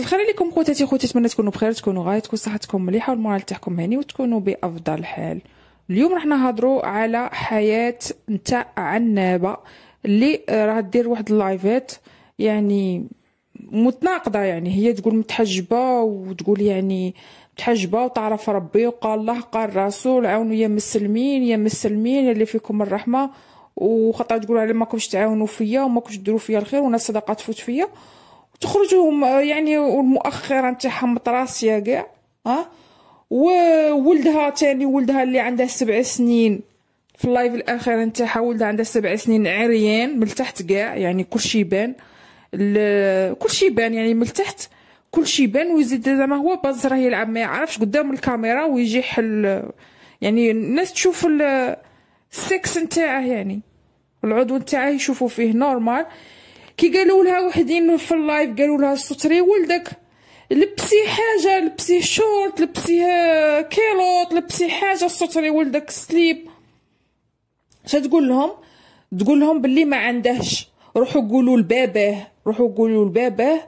نتمنى لكم خواتاتي خوتي نتمنى تكونوا بخير تكونوا غاية تكون صحتكم مليحه والمورال تاعكم هاني وتكونوا بافضل حال اليوم راح نهضروا على حياه نتاع عنابه اللي راه دير واحد اللايفات يعني متناقضه يعني هي تقول متحجبه وتقول يعني متحجبه وتعرف ربي وقال الله قال رسول عاونوا يا مسلمين يا مسلمين اللي فيكم الرحمه وخطا تقول على ماكمش تعاونوا فيا وماكمش ديروا فيا الخير وانا الصدقه تفوت فيا تخرجوا يعني والمؤخره نتاعها مطراسية كاع ها وولدها تاني ولدها اللي عندها سبع سنين في اللايف الاخير نتاعها ولدها عندها سبع سنين عريان من كاع يعني كلشي يبان كلشي يبان يعني من كل كلشي يبان ويزيد زعما هو باز راه يلعب ما يعرفش قدام الكاميرا ويجي حل يعني الناس تشوف السكس نتاعه يعني العضو نتاعه يشوفوا فيه نورمال كي قالوا لها وحدين في اللايف قالوا لها سطري ولدك لبسي حاجه لبسي شورت لبسي آه، كيلوط لبسي حاجه سطري ولدك سليب اش تقول لهم تقول لهم باللي ما عندهش روحوا قولوا لباباه روحوا قولوا لباباه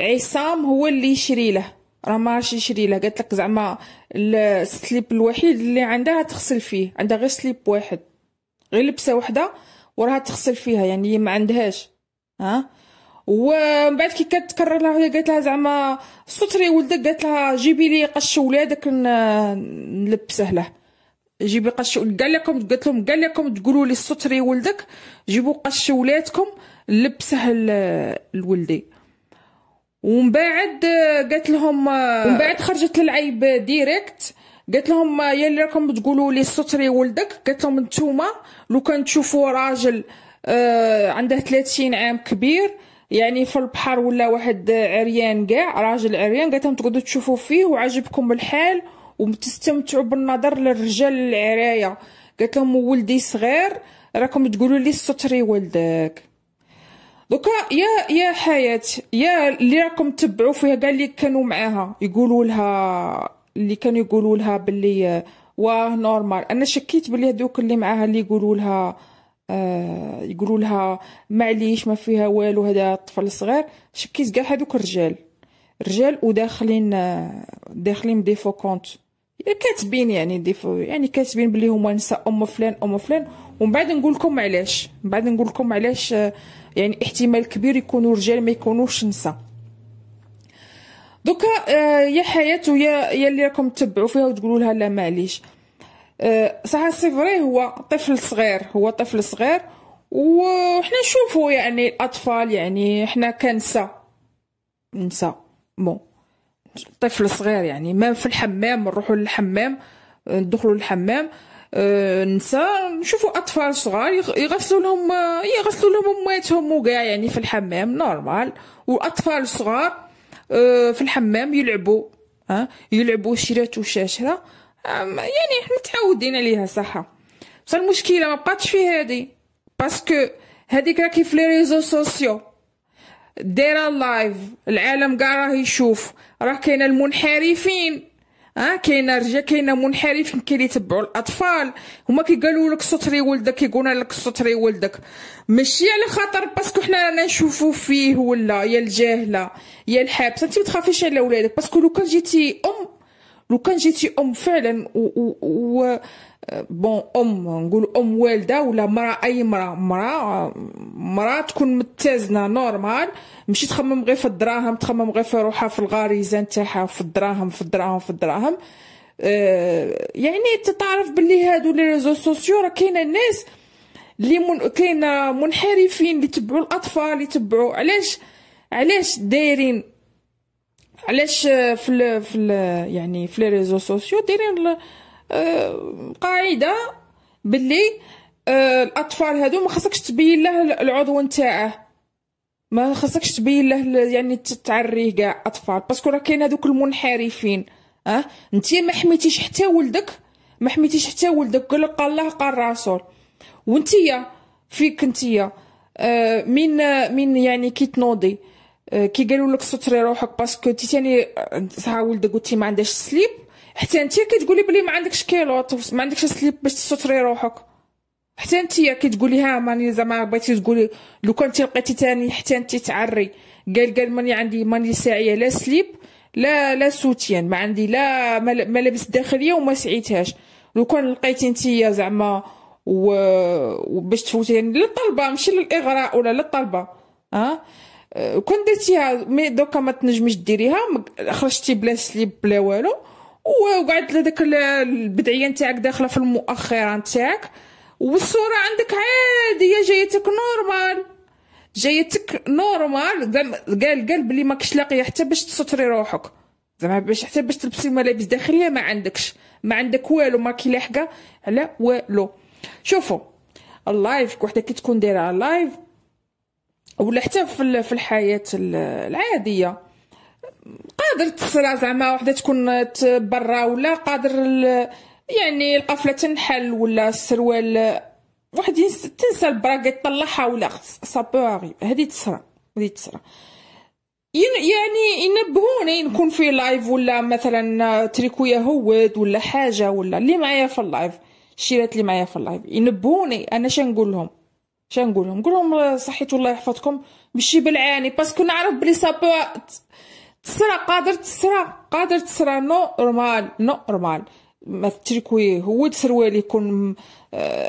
عصام هو اللي يشري له راه ماشي يشري له قالت لك زعما السليب الوحيد اللي عندها تغسل فيه عندها غير سليب واحد غير لبسه وحده وراها تغسل فيها يعني ما عندهاش ها ومن بعد كي كتكرر لها وهي قالت لها زعما سطري ولدك قالت لها جيبي لي قش ولادك نلبسه له جيبي قش قال لكم قالت لهم قال لكم تقولوا لي سطري ولدك جيبوا قش ولادكم نلبسه لولدي ومن بعد قالت لهم ومن بعد خرجت للعيب ديريكت قالت لهم يا اللي راكم تقولوا لي سطري ولدك قالت لهم نتوما لو كان تشوفوا راجل آه عنده 30 عام كبير يعني في البحر ولا واحد عريان كاع راجل عريان قالت لهم تقعدوا تشوفوا فيه وعجبكم الحال وتستمتعوا بالنظر للرجال العرايه قالت لهم ولدي صغير راكم تقولوا لي سطري ولدك دوكا يا يا حياة يا اللي راكم تبعوا فيها قال اللي كانوا معاها يقولوا لها اللي كانوا يقولوا لها باللي واه نورمال انا شكيت بلي هذوك اللي معاها اللي يقولوا لها آه يقولوا لها معليش ما فيها والو هذا الطفل الصغير شكيت كاع هذوك الرجال رجال وداخلين آه، داخلين بديفو كونت يعني كاتبين يعني ديفو يعني كاتبين بلي هما نساء ام فلان ام فلان ومن بعد نقول لكم علاش من بعد نقول لكم علاش آه، يعني احتمال كبير يكونوا رجال ما يكونوش نساء دوكا آه، يا حياة يا يا اللي راكم تتبعوا فيها وتقولوا لها لا معليش أه، صح سي فري هو طفل صغير هو طفل صغير وحنا نشوفوا يعني الاطفال يعني حنا كنسى نسى بون طفل صغير يعني ما في الحمام نروحوا للحمام ندخلوا للحمام أه، نسى نشوفوا اطفال صغار يغسلوا لهم آه، يغسلوا لهم اماتهم وكاع يعني في الحمام نورمال واطفال صغار في الحمام يلعبوا ها يلعبوا شيرات وشاشره يعني حنا متعودين عليها صح بصح المشكله ما بقاتش في هذه باسكو هذيك راكي في لي ريزو سوسيو دايره لايف العالم كاع راه يشوف راه كاينه المنحرفين ها كاينه رجال كاينه منحرفين كاين يتبعوا الاطفال هما كيقالوا لك سطري ولدك كيقولوا لك سطري ولدك ماشي على خاطر باسكو حنا رانا نشوفوا فيه ولا يا الجاهله يا الحابسه انت ما تخافيش على ولادك باسكو لو كان جيتي ام لو كان جيتي ام فعلا و, و, و بون ام نقول ام والده ولا مرا اي مرا مرا مرا تكون متزنه نورمال ماشي تخمم غير في الدراهم تخمم غير في روحها في الغريزه نتاعها في الدراهم في الدراهم في الدراهم أه يعني تتعرف باللي هادو لي ريزو سوسيو راه كاينه الناس اللي من كاينه منحرفين اللي يتبعوا الاطفال يتبعوا علاش علاش دايرين علاش في الـ في الـ يعني في لي ريزو سوسيو دايرين آه، قاعده باللي آه، الاطفال هادو ما خصكش تبين له العضو نتاعه ما خصكش تبين له يعني تعريه كاع اطفال باسكو راه كاين هذوك المنحرفين اه انت ما حميتيش حتى ولدك ما حميتيش حتى ولدك قال الله قال الرسول وانت فيك انت آه من من يعني كي تنوضي كي قالوا لك سطري روحك باسكو انت ثاني صح ولدك قلتي ما عندكش سليب حتى انت كتقولي بلي ما عندكش كيلوط ما عندكش سليب باش تسطري روحك حتى انت كتقولي ها ماني زعما بغيتي تقولي لو كنتي لقيتي تاني حتى انت تعري قال قال ماني عندي ماني ساعيه لا سليب لا لا سوتيان ما عندي لا ملابس داخليه وما سعيتهاش لو كان لقيتي انت زعما وباش تفوتي يعني للطلبه ماشي للاغراء ولا للطلبه ها أه؟ كون درتيها مي دوكا ما تنجمش ديريها خرجتي بلا سليب بلا والو وقعد هذاك البدعيه نتاعك داخله في المؤخره نتاعك والصوره عندك عاديه جايتك نورمال جايتك نورمال قال قال بلي ماكش لاقيه حتى باش تستري روحك زعما باش حتى باش تلبسي ملابس داخليه ما عندكش ما عندك والو ماكي لاحقه على والو شوفوا اللايف وحده كي تكون دايره لايف ولا حتى في الحياه العاديه قادر تصرا زعما وحده تكون برا ولا قادر يعني القفله تنحل ولا السروال واحد تنسى البراكه يطلعها ولا سابو هذه تصرا هذه تصرا يعني ينبهوني نكون في لايف ولا مثلا تريكويا هود ولا حاجه ولا اللي معايا في اللايف الشيرات اللي معايا في اللايف ينبهوني انا شنقول لهم شنقول لهم نقول لهم صحيتو الله يحفظكم ماشي بالعاني باسكو نعرف بلي سابو تسرى قادر تسرى قادر تسرى نو نورمال نورمال ما تركويه هو تسروالي يكون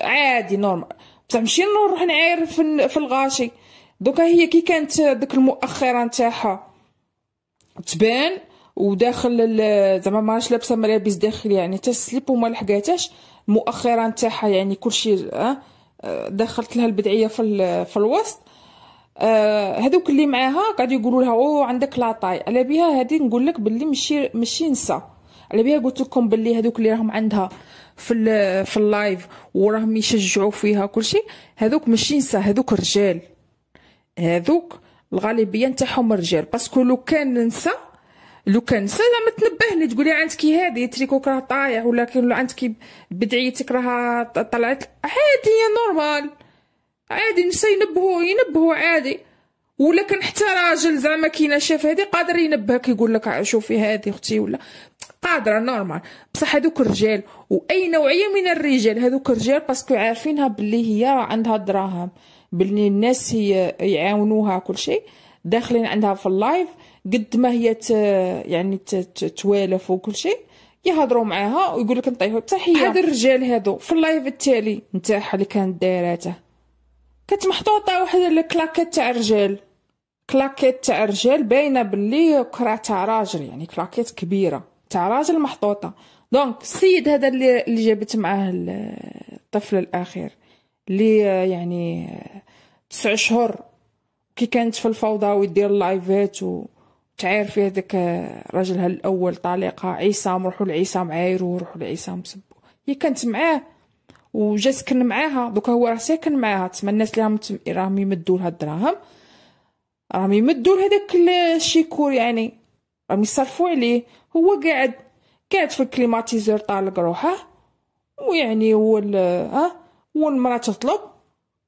عادي نورمال بصح ماشي نروح نعاير في الغاشي دوكا هي كي كانت ديك المؤخره نتاعها تبان وداخل زعما ماهاش لابسه ملابس داخل يعني تا السليب وما لحقاتهاش المؤخره نتاعها يعني كلشي اه دخلت لها البدعيه في في الوسط آه، هذوك اللي معاها قاعد يقولوا لها او عندك لاطاي على بها هذه نقول لك باللي ماشي ماشي نسا على بها قلت لكم باللي هذوك اللي راهم عندها في في اللايف وراهم يشجعوا فيها كل شيء هذوك ماشي نسا هذوك رجال هذوك الغالبيه نتاعهم رجال باسكو لو كان نسا لو كان سنة ما تنبهني تقولي عندك هذه تريكوك راه طايح ولا كي ولا عندك بدعيتك راه طلعت عادي يا نورمال عادي نسى ينبهو ينبهو عادي ولا كان حتى راجل زعما كينا شاف هادي قادر ينبهك يقول لك شوفي هادي اختي ولا قادره نورمال بصح هذوك الرجال واي نوعيه من الرجال هذوك الرجال باسكو عارفينها بلي هي عندها دراهم بلي الناس هي يعاونوها كل شيء داخلين عندها في اللايف قد ما هي ت... يعني ت... توالف وكل شيء يهضروا معاها ويقول لك نطيحوا تحيه هاد الرجال هادو في اللايف التالي نتاعها اللي كانت دايراته كانت محطوطه واحد الكلاكيت تاع الرجال كلاكيت تاع الرجال باينه باللي كره تاع راجل يعني كلاكيت كبيره تاع راجل محطوطه دونك السيد هذا اللي اللي جابت معاه الطفل الاخير اللي يعني تسع شهور كي كانت في الفوضى ويدير اللايفات وتعارفي هذاك راجلها الاول طالقة عصام روحوا لعصام عايرو روحوا لعصام سبو هي كانت معاه وجا سكن معاها دوكا هو راه ساكن معاها تسمى الناس اللي راهم راهم يمدوا لها الدراهم راهم يمدوا لهذاك الشيكور يعني راهم يصرفوا عليه هو قاعد قاعد في الكليماتيزور طالق روحه ويعني هو ها والمراه تطلب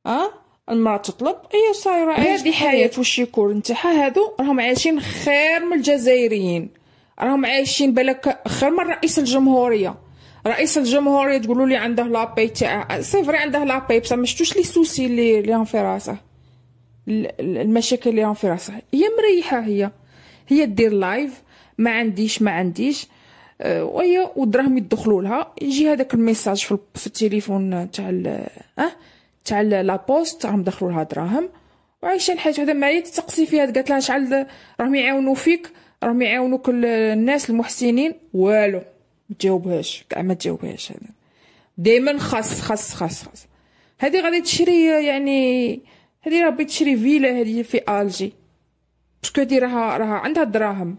ها ما تطلب هي أيوة صايره هذه حياه يكون نتاعها هادو راهم عايشين خير من الجزائريين راهم عايشين بالك خير من رئيس الجمهوريه رئيس الجمهوريه تقولوا لي عنده لابي تاع سي فري عنده لابي بصح ما شفتوش لي سوسي اللي اللي في راسه المشاكل اللي راهم في راسه هي مريحه هي هي دير لايف ما عنديش ما عنديش أه، وهي ودراهم يدخلوا لها يجي هذاك الميساج في التليفون تاع اه تاع لابوست راهم دخلوا لها دراهم وعايشه الحياه هذا معايا تسقسي فيها قالت لها شحال راهم يعاونوا فيك راهم يعاونوك الناس المحسنين والو ما تجاوبهاش كاع ما تجاوبهاش دائما خاص خاص خاص خاص هذه غادي تشري يعني هذه راه تشري فيلا هذه في الجي باسكو هذه راها راها عندها الدراهم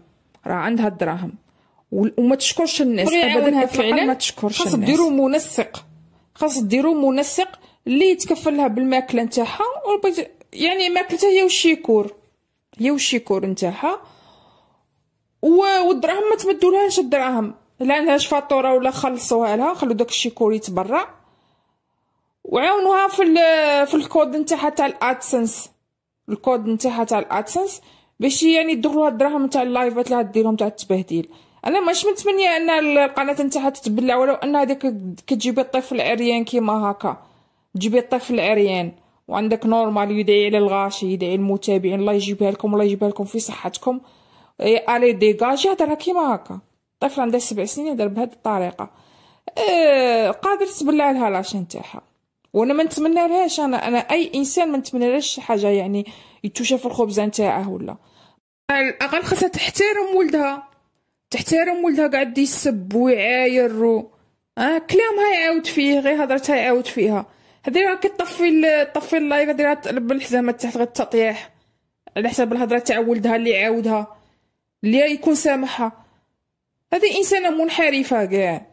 راه عندها الدراهم وما تشكرش الناس ابدا فعلا ما تشكرش خاص ديروا منسق خاص ديروا منسق اللي يتكفل لها بالماكله نتاعها يعني ماكلتها هي وشيكور هي وشيكور نتاعها و... والدراهم ما تمدولهاش الدراهم لا عندهاش فاتوره ولا خلصوها لها خلو داك الشيكور يتبرع وعاونوها في في الكود نتاعها تاع الادسنس الكود نتاعها تاع الادسنس باش يعني يدخلوها الدراهم تاع اللايفات اللي ديرهم تاع التبهديل انا مش متمنيه ان القناه نتاعها تتبلع ولو ان هذيك كتجيب الطفل عريان كيما هكا تجيبي الطفل عريان وعندك نورمال يدعي على الغاشي يدعي المتابعين الله يجيبها لكم الله يجيبها لكم في صحتكم إيه، الي ديغاجي هضرها كيما هكا طفل عندها سبع سنين يهضر بهذه الطريقه إيه قادر تبلع لها لاشين تاعها وانا ما نتمنى لهاش انا انا اي انسان ما نتمنى حاجه يعني يتشاف الخبز نتاعه ولا الاقل خاصها تحترم ولدها تحترم ولدها قاعد يسب ويعاير و... آه كلامها يعاود فيه غير هضرتها يعاود فيها هذه راه كطفي طفي اللايف هذه راه تقلب الحزامات تحت غتطيح على حساب الهضره تاع ولدها اللي عاودها اللي يكون سامحها هذه انسانه منحرفه كاع